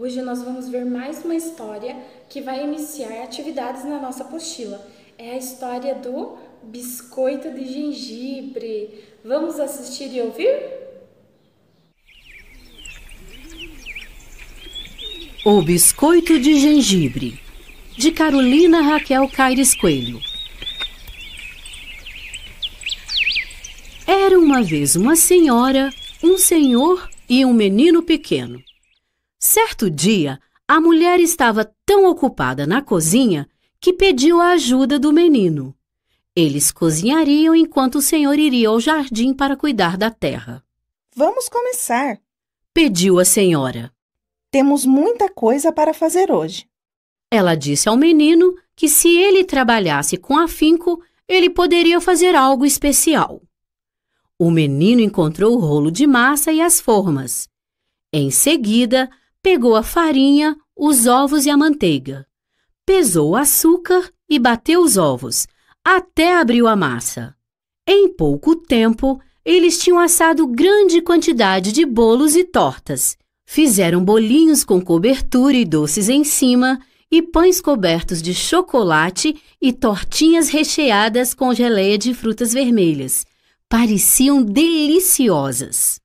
Hoje nós vamos ver mais uma história que vai iniciar atividades na nossa apostila. É a história do biscoito de gengibre. Vamos assistir e ouvir? O biscoito de gengibre, de Carolina Raquel Caires Coelho. Era uma vez uma senhora, um senhor e um menino pequeno. Certo dia, a mulher estava tão ocupada na cozinha que pediu a ajuda do menino. Eles cozinhariam enquanto o senhor iria ao jardim para cuidar da terra. Vamos começar, pediu a senhora. Temos muita coisa para fazer hoje. Ela disse ao menino que se ele trabalhasse com afinco, ele poderia fazer algo especial. O menino encontrou o rolo de massa e as formas. Em seguida, pegou a farinha, os ovos e a manteiga. Pesou o açúcar e bateu os ovos, até abriu a massa. Em pouco tempo, eles tinham assado grande quantidade de bolos e tortas. Fizeram bolinhos com cobertura e doces em cima, e pães cobertos de chocolate e tortinhas recheadas com geleia de frutas vermelhas. Pareciam deliciosas.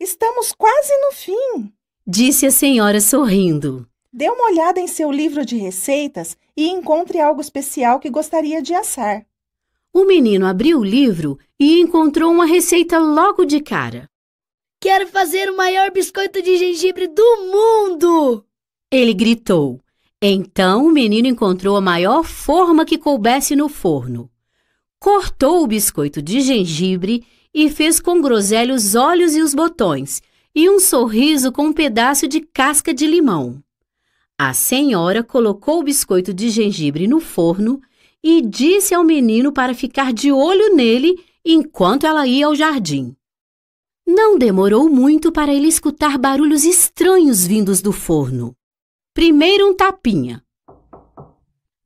Estamos quase no fim, disse a senhora sorrindo. Dê uma olhada em seu livro de receitas e encontre algo especial que gostaria de assar. O menino abriu o livro e encontrou uma receita logo de cara. Quero fazer o maior biscoito de gengibre do mundo! Ele gritou. Então o menino encontrou a maior forma que coubesse no forno. Cortou o biscoito de gengibre e fez com groselha os olhos e os botões, e um sorriso com um pedaço de casca de limão. A senhora colocou o biscoito de gengibre no forno e disse ao menino para ficar de olho nele enquanto ela ia ao jardim. Não demorou muito para ele escutar barulhos estranhos vindos do forno. Primeiro um tapinha,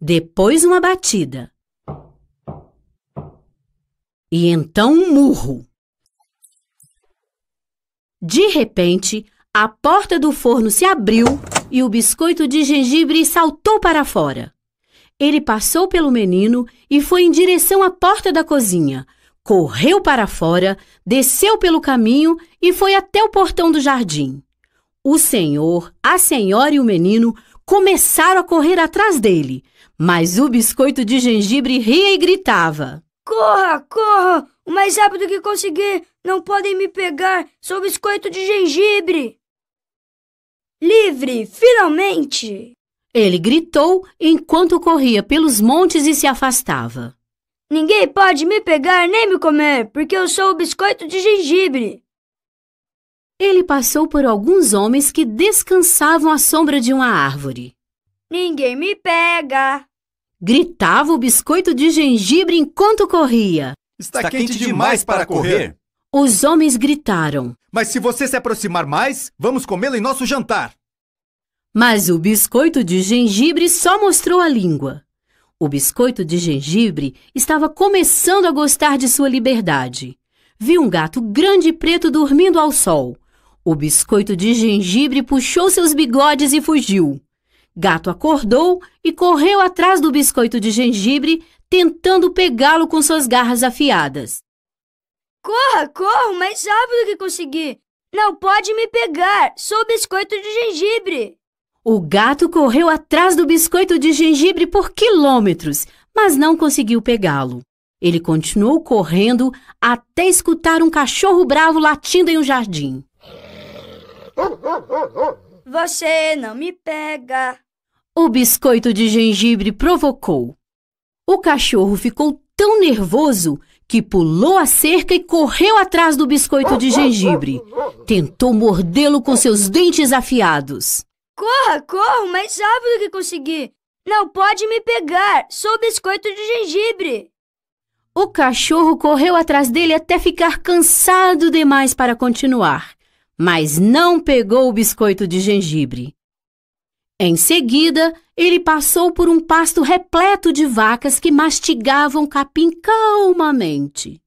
depois uma batida e então um murro. De repente, a porta do forno se abriu e o biscoito de gengibre saltou para fora. Ele passou pelo menino e foi em direção à porta da cozinha. Correu para fora, desceu pelo caminho e foi até o portão do jardim. O senhor, a senhora e o menino começaram a correr atrás dele, mas o biscoito de gengibre ria e gritava: Corra, corra! O mais rápido que conseguir! Não podem me pegar! Sou biscoito de gengibre! Livre! Finalmente! Ele gritou enquanto corria pelos montes e se afastava. Ninguém pode me pegar nem me comer, porque eu sou o biscoito de gengibre. Ele passou por alguns homens que descansavam à sombra de uma árvore. Ninguém me pega! Gritava o biscoito de gengibre enquanto corria. Está, Está quente, quente demais para correr. Os homens gritaram. Mas se você se aproximar mais, vamos comê-lo em nosso jantar. Mas o biscoito de gengibre só mostrou a língua. O biscoito de gengibre estava começando a gostar de sua liberdade. Viu um gato grande e preto dormindo ao sol. O biscoito de gengibre puxou seus bigodes e fugiu. Gato acordou e correu atrás do biscoito de gengibre, tentando pegá-lo com suas garras afiadas. Corra, corra, mais rápido que conseguir! Não pode me pegar! Sou biscoito de gengibre! O gato correu atrás do biscoito de gengibre por quilômetros, mas não conseguiu pegá-lo. Ele continuou correndo até escutar um cachorro bravo latindo em um jardim. Você não me pega! O biscoito de gengibre provocou. O cachorro ficou tão nervoso que pulou a cerca e correu atrás do biscoito de gengibre. Tentou mordê-lo com seus dentes afiados. Corra, corra, mais rápido que conseguir. Não pode me pegar, sou biscoito de gengibre. O cachorro correu atrás dele até ficar cansado demais para continuar, mas não pegou o biscoito de gengibre. Em seguida, ele passou por um pasto repleto de vacas que mastigavam capim calmamente.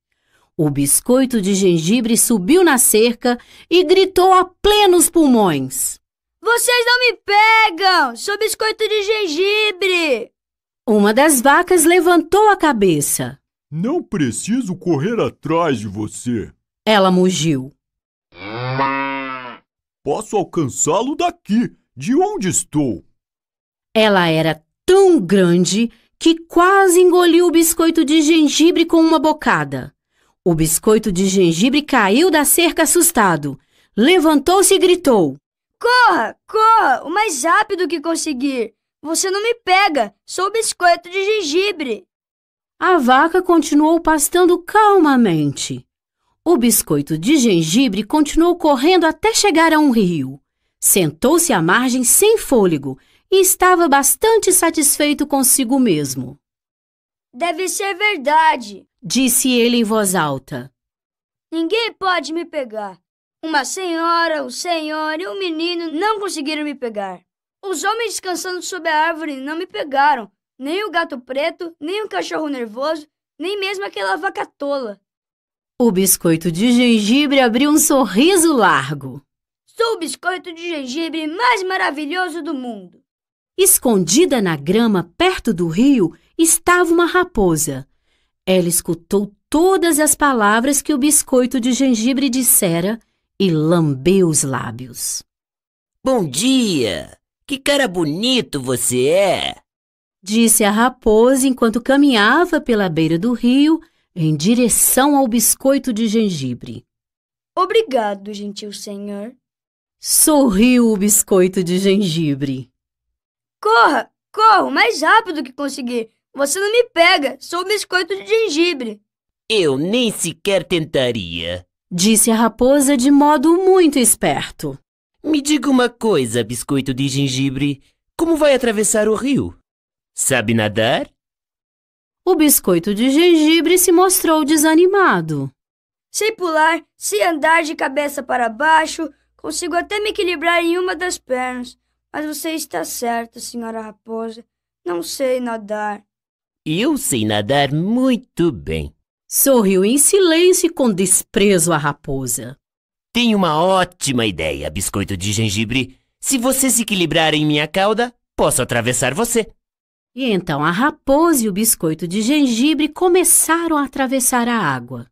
O biscoito de gengibre subiu na cerca e gritou a plenos pulmões: Vocês não me pegam! Sou biscoito de gengibre! Uma das vacas levantou a cabeça. Não preciso correr atrás de você. Ela mugiu. Posso alcançá-lo daqui de onde estou? Ela era tão grande que quase engoliu o biscoito de gengibre com uma bocada. O biscoito de gengibre caiu da cerca assustado. Levantou-se e gritou: Corra, corra, o mais rápido que conseguir. Você não me pega, sou o biscoito de gengibre. A vaca continuou pastando calmamente. O biscoito de gengibre continuou correndo até chegar a um rio. Sentou-se à margem sem fôlego e estava bastante satisfeito consigo mesmo. Deve ser verdade, disse ele em voz alta. Ninguém pode me pegar. Uma senhora, um senhor e um menino não conseguiram me pegar. Os homens descansando sob a árvore não me pegaram. Nem o gato preto, nem o cachorro nervoso, nem mesmo aquela vaca tola. O biscoito de gengibre abriu um sorriso largo o biscoito de gengibre mais maravilhoso do mundo. Escondida na grama perto do rio estava uma raposa. Ela escutou todas as palavras que o biscoito de gengibre dissera e lambeu os lábios. Bom dia! Que cara bonito você é! Disse a raposa enquanto caminhava pela beira do rio em direção ao biscoito de gengibre. Obrigado, gentil senhor. Sorriu o biscoito de gengibre. Corra, corra, mais rápido que conseguir. Você não me pega, sou o biscoito de gengibre. Eu nem sequer tentaria, disse a raposa de modo muito esperto. Me diga uma coisa, biscoito de gengibre, como vai atravessar o rio? Sabe nadar? O biscoito de gengibre se mostrou desanimado. Sei pular, sei andar de cabeça para baixo, Consigo até me equilibrar em uma das pernas, mas você está certa, senhora raposa. Não sei nadar. Eu sei nadar muito bem. Sorriu em silêncio e com desprezo a raposa. Tenho uma ótima ideia, biscoito de gengibre. Se você se equilibrar em minha cauda, posso atravessar você. E então a raposa e o biscoito de gengibre começaram a atravessar a água.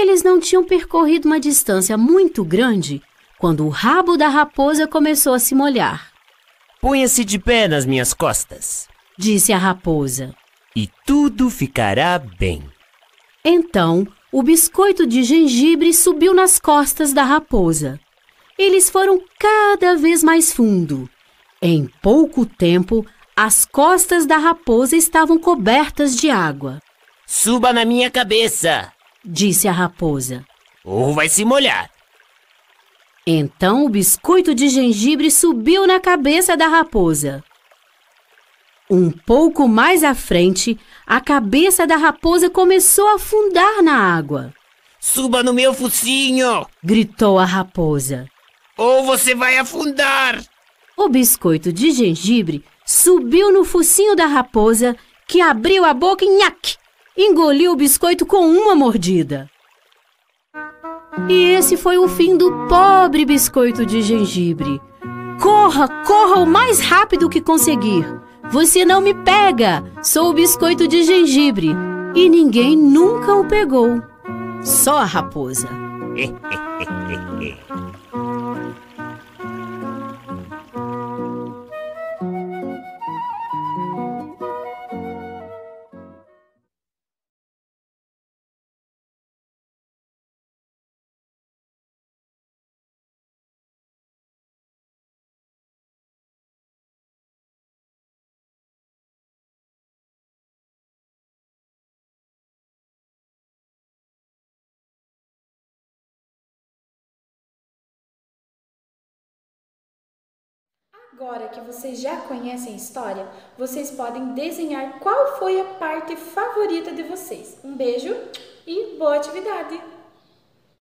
Eles não tinham percorrido uma distância muito grande quando o rabo da raposa começou a se molhar. Ponha-se de pé nas minhas costas, disse a raposa. E tudo ficará bem. Então, o biscoito de gengibre subiu nas costas da raposa. Eles foram cada vez mais fundo. Em pouco tempo, as costas da raposa estavam cobertas de água. Suba na minha cabeça! disse a raposa. Ou vai se molhar. Então o biscoito de gengibre subiu na cabeça da raposa. Um pouco mais à frente, a cabeça da raposa começou a afundar na água. Suba no meu focinho! gritou a raposa. Ou você vai afundar! O biscoito de gengibre subiu no focinho da raposa, que abriu a boca e nhaque! engoliu o biscoito com uma mordida. E esse foi o fim do pobre biscoito de gengibre. Corra, corra o mais rápido que conseguir. Você não me pega! Sou o biscoito de gengibre. E ninguém nunca o pegou. Só a raposa. Agora que vocês já conhecem a história, vocês podem desenhar qual foi a parte favorita de vocês. Um beijo e boa atividade!